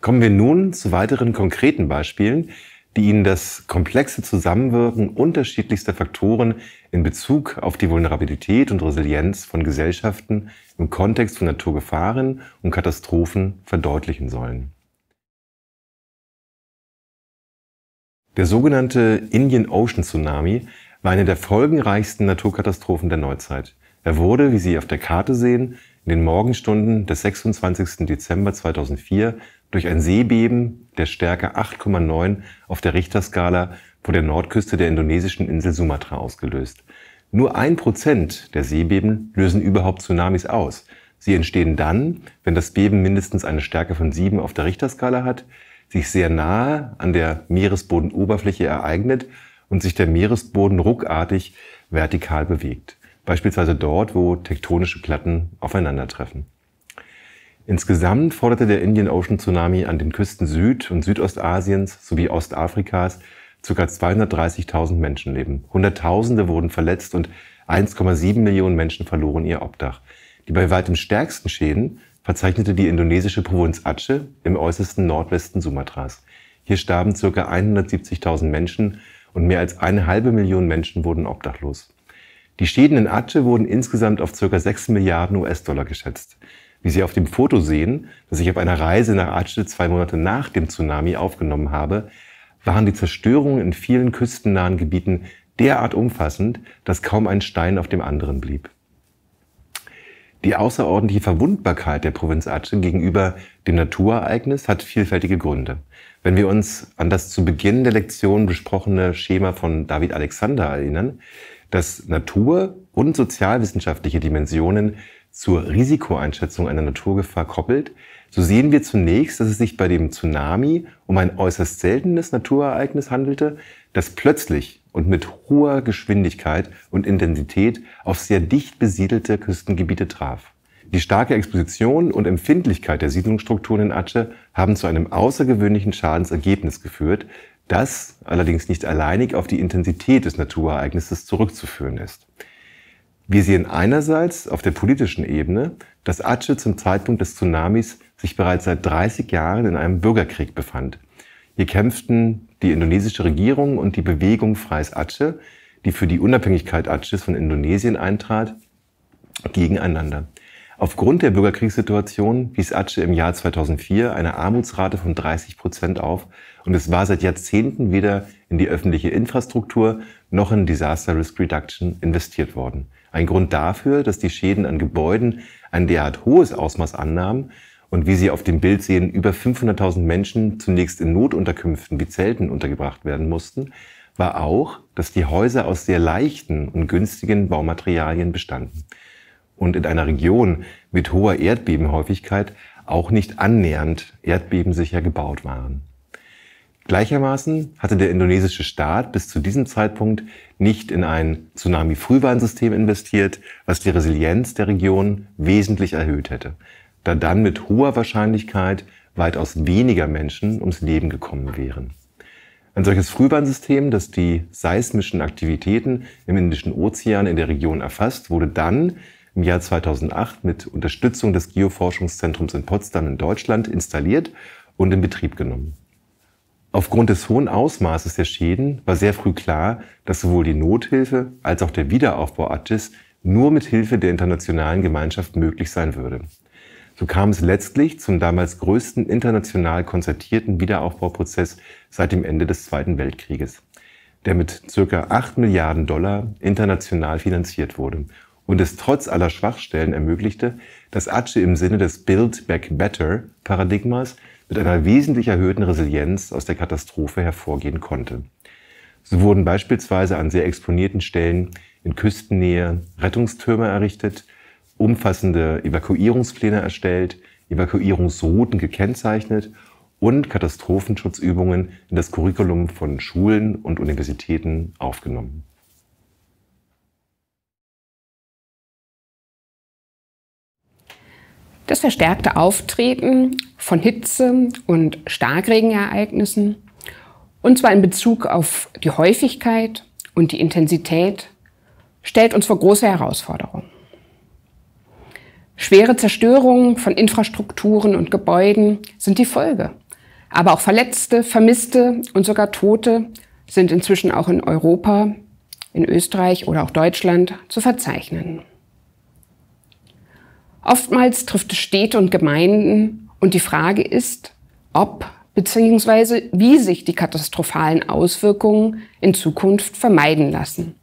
Kommen wir nun zu weiteren konkreten Beispielen, die Ihnen das komplexe Zusammenwirken unterschiedlichster Faktoren in Bezug auf die Vulnerabilität und Resilienz von Gesellschaften im Kontext von Naturgefahren und Katastrophen verdeutlichen sollen. Der sogenannte Indian Ocean Tsunami war eine der folgenreichsten Naturkatastrophen der Neuzeit. Er wurde, wie Sie auf der Karte sehen, in den Morgenstunden des 26. Dezember 2004 durch ein Seebeben der Stärke 8,9 auf der Richterskala vor der Nordküste der indonesischen Insel Sumatra ausgelöst. Nur ein Prozent der Seebeben lösen überhaupt Tsunamis aus. Sie entstehen dann, wenn das Beben mindestens eine Stärke von 7 auf der Richterskala hat, sich sehr nahe an der Meeresbodenoberfläche ereignet und sich der Meeresboden ruckartig vertikal bewegt beispielsweise dort, wo tektonische Platten aufeinandertreffen. Insgesamt forderte der Indian Ocean Tsunami an den Küsten Süd- und Südostasiens sowie Ostafrikas ca. 230.000 Menschenleben. Hunderttausende wurden verletzt und 1,7 Millionen Menschen verloren ihr Obdach. Die bei weitem stärksten Schäden verzeichnete die indonesische Provinz Aceh im äußersten Nordwesten Sumatras. Hier starben ca. 170.000 Menschen und mehr als eine halbe Million Menschen wurden obdachlos. Die Schäden in Aceh wurden insgesamt auf ca. 6 Milliarden US-Dollar geschätzt. Wie Sie auf dem Foto sehen, das ich auf einer Reise nach Aceh zwei Monate nach dem Tsunami aufgenommen habe, waren die Zerstörungen in vielen küstennahen Gebieten derart umfassend, dass kaum ein Stein auf dem anderen blieb. Die außerordentliche Verwundbarkeit der Provinz Aceh gegenüber dem Naturereignis hat vielfältige Gründe. Wenn wir uns an das zu Beginn der Lektion besprochene Schema von David Alexander erinnern, dass Natur und sozialwissenschaftliche Dimensionen zur Risikoeinschätzung einer Naturgefahr koppelt, so sehen wir zunächst, dass es sich bei dem Tsunami um ein äußerst seltenes Naturereignis handelte, das plötzlich und mit hoher Geschwindigkeit und Intensität auf sehr dicht besiedelte Küstengebiete traf. Die starke Exposition und Empfindlichkeit der Siedlungsstrukturen in Aceh haben zu einem außergewöhnlichen Schadensergebnis geführt, das allerdings nicht alleinig auf die Intensität des Naturereignisses zurückzuführen ist. Wir sehen einerseits auf der politischen Ebene, dass Aceh zum Zeitpunkt des Tsunamis sich bereits seit 30 Jahren in einem Bürgerkrieg befand. Hier kämpften die indonesische Regierung und die Bewegung Freies Aceh, die für die Unabhängigkeit Aceh von Indonesien eintrat, gegeneinander. Aufgrund der Bürgerkriegssituation wies Atsche im Jahr 2004 eine Armutsrate von 30 Prozent auf und es war seit Jahrzehnten weder in die öffentliche Infrastruktur noch in Disaster Risk Reduction investiert worden. Ein Grund dafür, dass die Schäden an Gebäuden ein derart hohes Ausmaß annahmen und wie Sie auf dem Bild sehen, über 500.000 Menschen zunächst in Notunterkünften wie Zelten untergebracht werden mussten, war auch, dass die Häuser aus sehr leichten und günstigen Baumaterialien bestanden und in einer Region mit hoher Erdbebenhäufigkeit auch nicht annähernd erdbebensicher gebaut waren. Gleichermaßen hatte der indonesische Staat bis zu diesem Zeitpunkt nicht in ein Tsunami-Frühwarnsystem investiert, was die Resilienz der Region wesentlich erhöht hätte, da dann mit hoher Wahrscheinlichkeit weitaus weniger Menschen ums Leben gekommen wären. Ein solches Frühwarnsystem, das die seismischen Aktivitäten im Indischen Ozean in der Region erfasst, wurde dann im Jahr 2008 mit Unterstützung des Geoforschungszentrums in Potsdam in Deutschland installiert und in Betrieb genommen. Aufgrund des hohen Ausmaßes der Schäden war sehr früh klar, dass sowohl die Nothilfe als auch der Wiederaufbau Attis nur mit Hilfe der internationalen Gemeinschaft möglich sein würde. So kam es letztlich zum damals größten international konzertierten Wiederaufbauprozess seit dem Ende des Zweiten Weltkrieges, der mit circa 8 Milliarden Dollar international finanziert wurde und es trotz aller Schwachstellen ermöglichte, dass Aceh im Sinne des Build Back Better Paradigmas mit einer wesentlich erhöhten Resilienz aus der Katastrophe hervorgehen konnte. So wurden beispielsweise an sehr exponierten Stellen in Küstennähe Rettungstürme errichtet, umfassende Evakuierungspläne erstellt, Evakuierungsrouten gekennzeichnet und Katastrophenschutzübungen in das Curriculum von Schulen und Universitäten aufgenommen. Das verstärkte Auftreten von Hitze und Starkregenereignissen, und zwar in Bezug auf die Häufigkeit und die Intensität, stellt uns vor große Herausforderungen. Schwere Zerstörungen von Infrastrukturen und Gebäuden sind die Folge. Aber auch Verletzte, Vermisste und sogar Tote sind inzwischen auch in Europa, in Österreich oder auch Deutschland zu verzeichnen. Oftmals trifft es Städte und Gemeinden und die Frage ist, ob bzw. wie sich die katastrophalen Auswirkungen in Zukunft vermeiden lassen,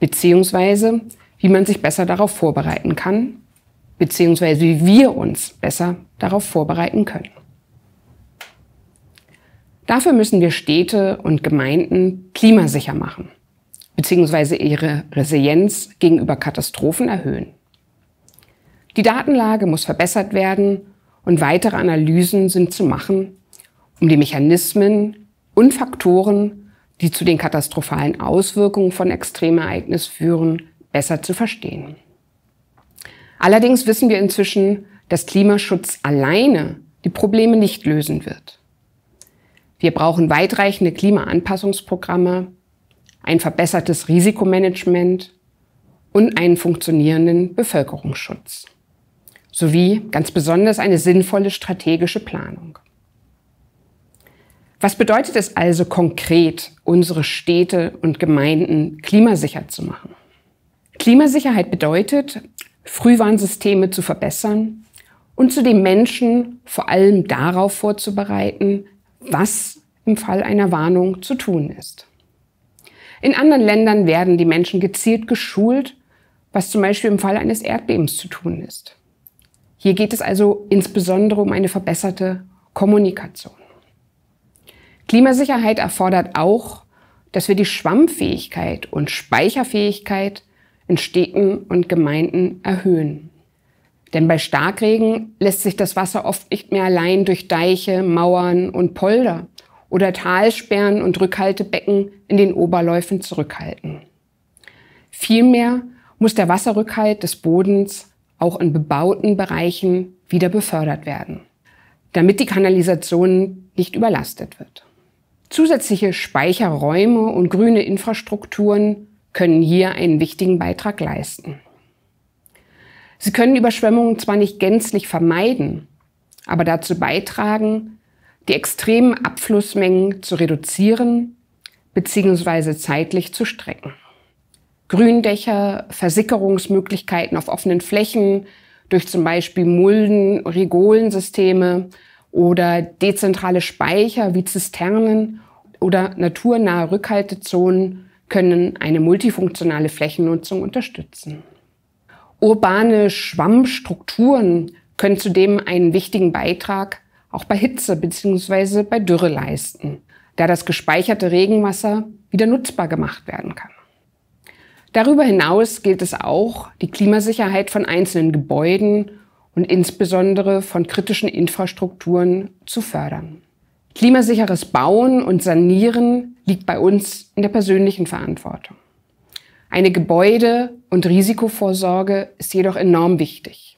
bzw. wie man sich besser darauf vorbereiten kann, bzw. wie wir uns besser darauf vorbereiten können. Dafür müssen wir Städte und Gemeinden klimasicher machen, bzw. ihre Resilienz gegenüber Katastrophen erhöhen. Die Datenlage muss verbessert werden und weitere Analysen sind zu machen, um die Mechanismen und Faktoren, die zu den katastrophalen Auswirkungen von Extremereignissen führen, besser zu verstehen. Allerdings wissen wir inzwischen, dass Klimaschutz alleine die Probleme nicht lösen wird. Wir brauchen weitreichende Klimaanpassungsprogramme, ein verbessertes Risikomanagement und einen funktionierenden Bevölkerungsschutz sowie ganz besonders eine sinnvolle strategische Planung. Was bedeutet es also konkret, unsere Städte und Gemeinden klimasicher zu machen? Klimasicherheit bedeutet, Frühwarnsysteme zu verbessern und zudem Menschen vor allem darauf vorzubereiten, was im Fall einer Warnung zu tun ist. In anderen Ländern werden die Menschen gezielt geschult, was zum Beispiel im Fall eines Erdbebens zu tun ist. Hier geht es also insbesondere um eine verbesserte Kommunikation. Klimasicherheit erfordert auch, dass wir die Schwammfähigkeit und Speicherfähigkeit in Städten und Gemeinden erhöhen. Denn bei Starkregen lässt sich das Wasser oft nicht mehr allein durch Deiche, Mauern und Polder oder Talsperren und Rückhaltebecken in den Oberläufen zurückhalten. Vielmehr muss der Wasserrückhalt des Bodens auch in bebauten Bereichen wieder befördert werden, damit die Kanalisation nicht überlastet wird. Zusätzliche Speicherräume und grüne Infrastrukturen können hier einen wichtigen Beitrag leisten. Sie können Überschwemmungen zwar nicht gänzlich vermeiden, aber dazu beitragen, die extremen Abflussmengen zu reduzieren bzw. zeitlich zu strecken. Gründächer, Versickerungsmöglichkeiten auf offenen Flächen durch zum Beispiel Mulden, Rigolensysteme oder dezentrale Speicher wie Zisternen oder naturnahe Rückhaltezonen können eine multifunktionale Flächennutzung unterstützen. Urbane Schwammstrukturen können zudem einen wichtigen Beitrag auch bei Hitze bzw. bei Dürre leisten, da das gespeicherte Regenwasser wieder nutzbar gemacht werden kann. Darüber hinaus gilt es auch, die Klimasicherheit von einzelnen Gebäuden und insbesondere von kritischen Infrastrukturen zu fördern. Klimasicheres Bauen und Sanieren liegt bei uns in der persönlichen Verantwortung. Eine Gebäude- und Risikovorsorge ist jedoch enorm wichtig.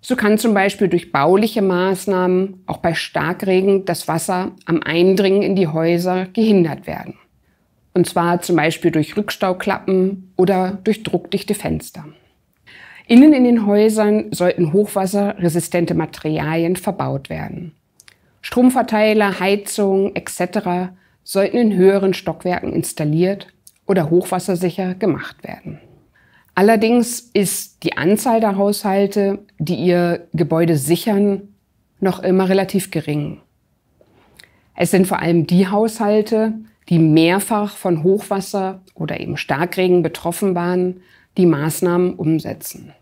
So kann zum Beispiel durch bauliche Maßnahmen auch bei Starkregen das Wasser am Eindringen in die Häuser gehindert werden. Und zwar zum Beispiel durch Rückstauklappen oder durch druckdichte Fenster. Innen in den Häusern sollten hochwasserresistente Materialien verbaut werden. Stromverteiler, Heizung etc. sollten in höheren Stockwerken installiert oder hochwassersicher gemacht werden. Allerdings ist die Anzahl der Haushalte, die ihr Gebäude sichern, noch immer relativ gering. Es sind vor allem die Haushalte, die mehrfach von Hochwasser oder eben Starkregen betroffen waren, die Maßnahmen umsetzen.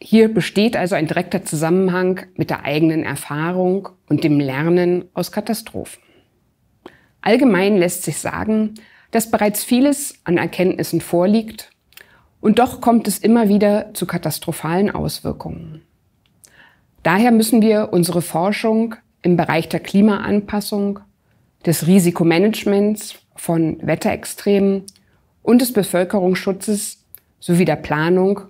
Hier besteht also ein direkter Zusammenhang mit der eigenen Erfahrung und dem Lernen aus Katastrophen. Allgemein lässt sich sagen, dass bereits vieles an Erkenntnissen vorliegt und doch kommt es immer wieder zu katastrophalen Auswirkungen. Daher müssen wir unsere Forschung im Bereich der Klimaanpassung des Risikomanagements von Wetterextremen und des Bevölkerungsschutzes sowie der Planung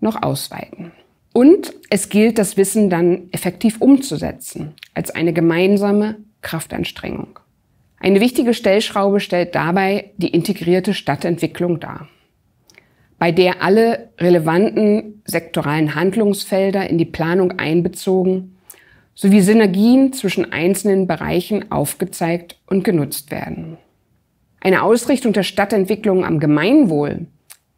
noch ausweiten. Und es gilt, das Wissen dann effektiv umzusetzen, als eine gemeinsame Kraftanstrengung. Eine wichtige Stellschraube stellt dabei die integrierte Stadtentwicklung dar, bei der alle relevanten sektoralen Handlungsfelder in die Planung einbezogen sowie Synergien zwischen einzelnen Bereichen aufgezeigt und genutzt werden. Eine Ausrichtung der Stadtentwicklung am Gemeinwohl,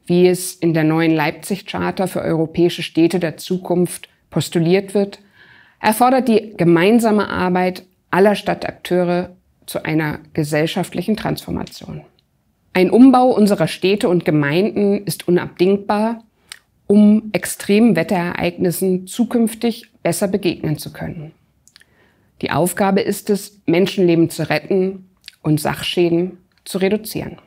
wie es in der neuen Leipzig-Charta für europäische Städte der Zukunft postuliert wird, erfordert die gemeinsame Arbeit aller Stadtakteure zu einer gesellschaftlichen Transformation. Ein Umbau unserer Städte und Gemeinden ist unabdingbar, um extremen Wetterereignissen zukünftig besser begegnen zu können. Die Aufgabe ist es, Menschenleben zu retten und Sachschäden zu reduzieren.